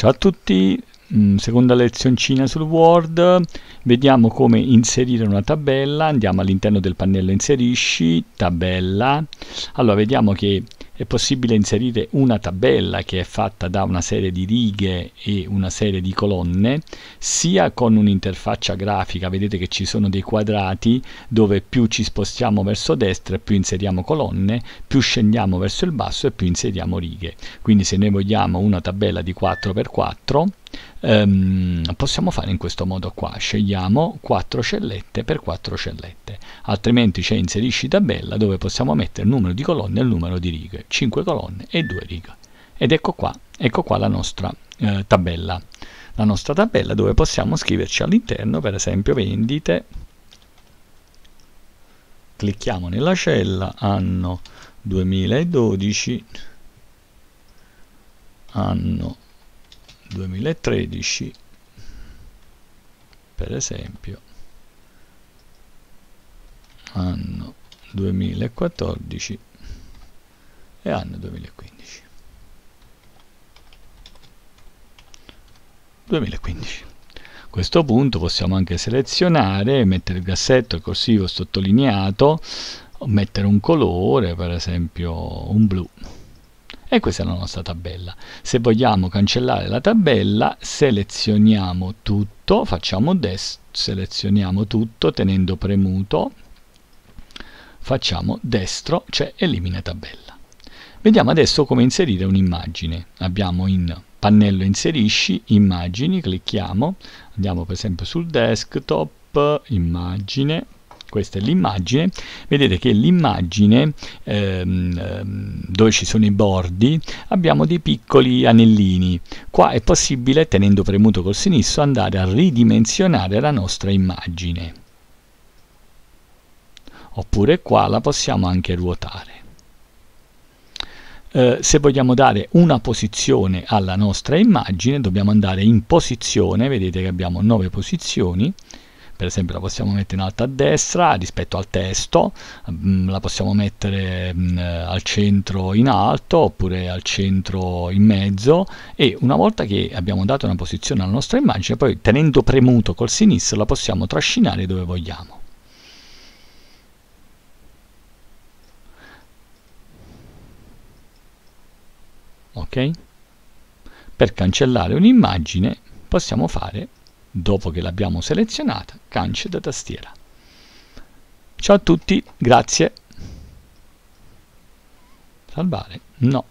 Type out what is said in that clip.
Ciao a tutti, mm, seconda lezioncina sul Word, vediamo come inserire una tabella, andiamo all'interno del pannello inserisci, tabella, allora vediamo che è possibile inserire una tabella che è fatta da una serie di righe e una serie di colonne, sia con un'interfaccia grafica, vedete che ci sono dei quadrati dove più ci spostiamo verso destra più inseriamo colonne, più scendiamo verso il basso e più inseriamo righe. Quindi se noi vogliamo una tabella di 4x4, ehm, possiamo fare in questo modo qua scegliamo 4 cellette per 4 cellette altrimenti c'è inserisci tabella dove possiamo mettere il numero di colonne e il numero di righe 5 colonne e 2 righe ed ecco qua, ecco qua la nostra eh, tabella la nostra tabella dove possiamo scriverci all'interno per esempio vendite clicchiamo nella cella anno 2012 anno 2013 per esempio anno 2014 e anno 2015 2015 a questo punto possiamo anche selezionare mettere il cassetto il corsivo sottolineato mettere un colore per esempio un blu e questa è la nostra tabella se vogliamo cancellare la tabella selezioniamo tutto facciamo des selezioniamo tutto tenendo premuto facciamo destro cioè elimina tabella vediamo adesso come inserire un'immagine abbiamo in pannello inserisci immagini clicchiamo andiamo per esempio sul desktop immagine questa è l'immagine, vedete che l'immagine ehm, ehm, dove ci sono i bordi abbiamo dei piccoli anellini, qua è possibile tenendo premuto col sinistro andare a ridimensionare la nostra immagine, oppure qua la possiamo anche ruotare. Eh, se vogliamo dare una posizione alla nostra immagine dobbiamo andare in posizione, vedete che abbiamo 9 posizioni, per esempio la possiamo mettere in alto a destra rispetto al testo mm, la possiamo mettere mm, eh, al centro in alto oppure al centro in mezzo e una volta che abbiamo dato una posizione alla nostra immagine poi tenendo premuto col sinistro la possiamo trascinare dove vogliamo ok per cancellare un'immagine possiamo fare Dopo che l'abbiamo selezionata, gancio da tastiera. Ciao a tutti, grazie. Salvare? No.